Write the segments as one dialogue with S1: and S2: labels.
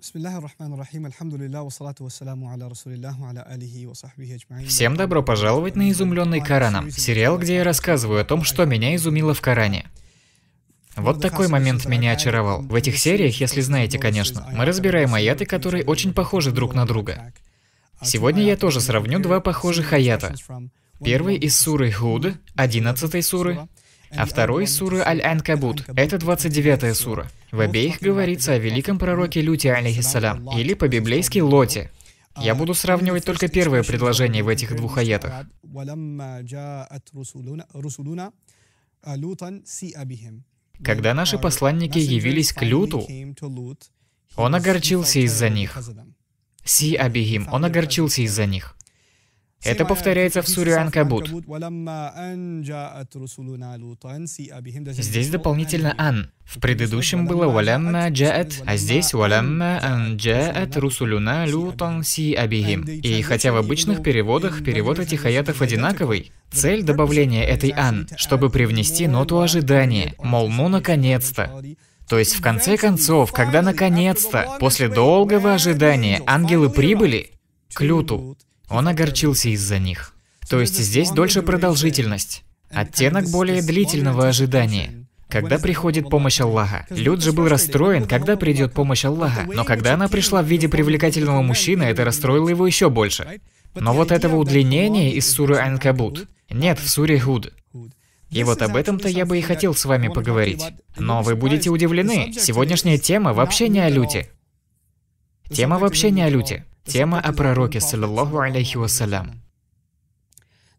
S1: Всем
S2: добро пожаловать на «Изумленный Кораном», сериал, где я рассказываю о том, что меня изумило в Коране. Вот такой момент меня очаровал. В этих сериях, если знаете, конечно, мы разбираем аяты, которые очень похожи друг на друга. Сегодня я тоже сравню два похожих аята. Первый из суры Худ, одиннадцатой суры, а второй суры Аль-Анкабут. Это 29-я сура. В обеих говорится о великом пророке Люте, алейхиссалям, или по-библейски Лоте. Я буду сравнивать только первое предложение в этих двух аятах.
S1: Когда наши посланники явились к Люту, он
S2: огорчился из-за них. Си Абихим, он огорчился из-за них. Это повторяется в суре Анкабут. Здесь дополнительно «ан». В предыдущем было «валямма джаат», а здесь «валямма ан джаат русулюна лютан си абихим». И хотя в обычных переводах перевод этих аятов одинаковый, цель добавления этой «ан», чтобы привнести ноту ожидания, мол, ну наконец-то. То есть, в конце концов, когда наконец-то, после долгого ожидания, ангелы прибыли к люту, он огорчился из-за них. То есть здесь дольше продолжительность. Оттенок более длительного ожидания. Когда приходит помощь Аллаха? Люд же был расстроен, когда придет помощь Аллаха. Но когда она пришла в виде привлекательного мужчины, это расстроило его еще больше. Но вот этого удлинения из суры Анкабут нет в суре Худ. И вот об этом-то я бы и хотел с вами поговорить. Но вы будете удивлены, сегодняшняя тема вообще не о люте. Тема вообще не о люте. Тема о пророке, саллиллаху алейхи вассалям.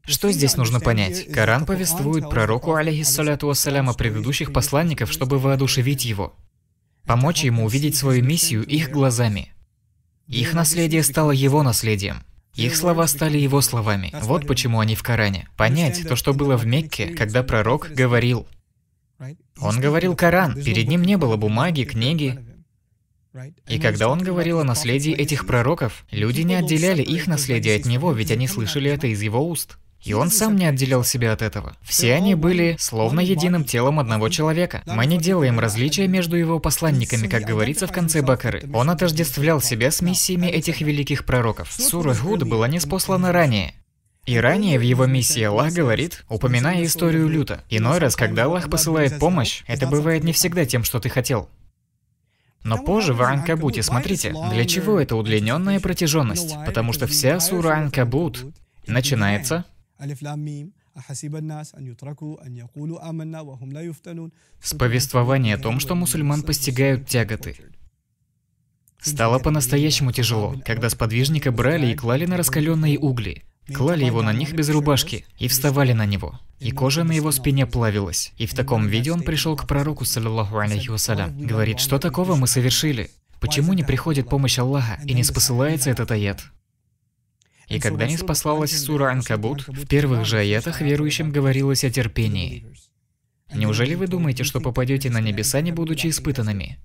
S2: Что здесь нужно понять? Коран повествует пророку, алейхиссаляту вассалям, о предыдущих посланников, чтобы воодушевить его, помочь ему увидеть свою миссию их глазами. Их наследие стало его наследием. Их слова стали его словами. Вот почему они в Коране. Понять то, что было в Мекке, когда пророк говорил. Он говорил Коран, перед ним не было бумаги, книги. И когда он говорил о наследии этих пророков, люди не отделяли их наследие от него, ведь они слышали это из его уст. И он сам не отделял себя от этого. Все они были словно единым телом одного человека. Мы не делаем различия между его посланниками, как говорится в конце Бакары. Он отождествлял себя с миссиями этих великих пророков. Сура Гуд была не спослана ранее. И ранее в его миссии Аллах говорит, упоминая историю Люта. Иной раз, когда Аллах посылает помощь, это бывает не всегда тем, что ты хотел. Но позже в Аранкабуте смотрите, для чего эта удлиненная протяженность? Потому что вся сура Анкабут начинается
S1: с повествования о том, что мусульман
S2: постигают тяготы. Стало по-настоящему тяжело, когда сподвижника брали и клали на раскаленные угли – Клали его на них без рубашки и вставали на него. И кожа на его спине плавилась. И в таком виде он пришел к пророку, саллиллаху алейхи вассалям. Говорит, что такого мы совершили? Почему не приходит помощь Аллаха и не спосылается этот аят? И когда не спаслалась сура Анкабут, в первых же аятах верующим говорилось о терпении. Неужели вы думаете, что попадете на небеса, не будучи испытанными?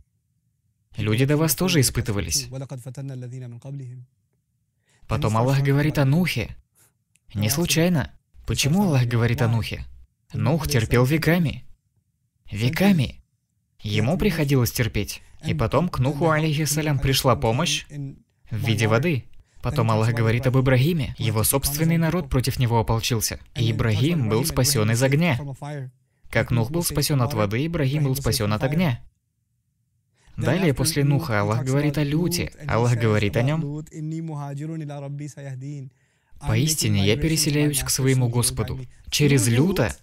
S2: Люди до вас тоже испытывались. Потом Аллах говорит о Нухе. Не случайно. Почему Аллах говорит о Нухе? Нух терпел веками. Веками. Ему приходилось терпеть. И потом к Нуху, алейхиссалям, пришла помощь в виде воды. Потом Аллах говорит об Ибрагиме. Его собственный народ против него ополчился. И Ибрагим был спасен из огня. Как Нух был спасен от воды, Ибрагим был спасен от огня. Далее, после Нуха, Аллах говорит
S1: о Люте. Аллах говорит о нем. Поистине, я переселяюсь
S2: к своему Господу. Через люто?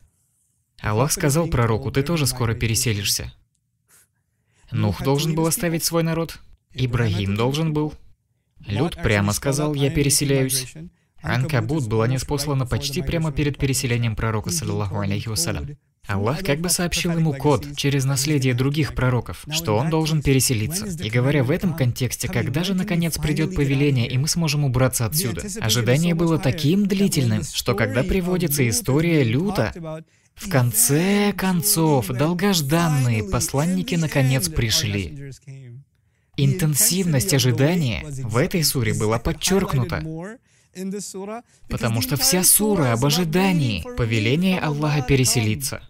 S2: Аллах сказал пророку, ты тоже скоро переселишься. Нух должен был оставить свой народ. Ибрагим должен был. Люд прямо сказал, я переселяюсь. Анкабут была неспослана почти прямо перед переселением пророка, саллаху алейхи вассалям. Аллах как бы сообщил ему код через наследие других пророков, что он должен переселиться. И говоря в этом контексте, когда же наконец придет повеление, и мы сможем убраться отсюда? Ожидание было таким длительным, что когда приводится история люта, в конце концов, долгожданные посланники наконец пришли. Интенсивность ожидания в этой суре была подчеркнута. Потому что вся сура об ожидании повеление Аллаха переселиться.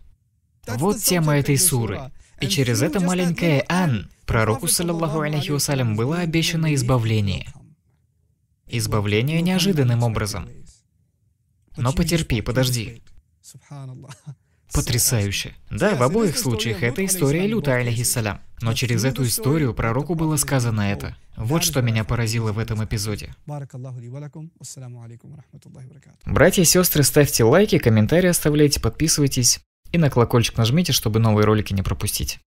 S2: Вот тема этой суры. И через это маленькое «ан» пророку, саллиллаху алейхи вассалям, было обещано избавление. Избавление неожиданным образом. Но потерпи, подожди. Потрясающе. Да, в обоих случаях это история Люта, алейхиссалям. Но через эту историю пророку было сказано это. Вот что меня поразило в этом эпизоде. Братья и сестры, ставьте лайки, комментарии оставляйте, подписывайтесь и на колокольчик нажмите, чтобы новые ролики не пропустить.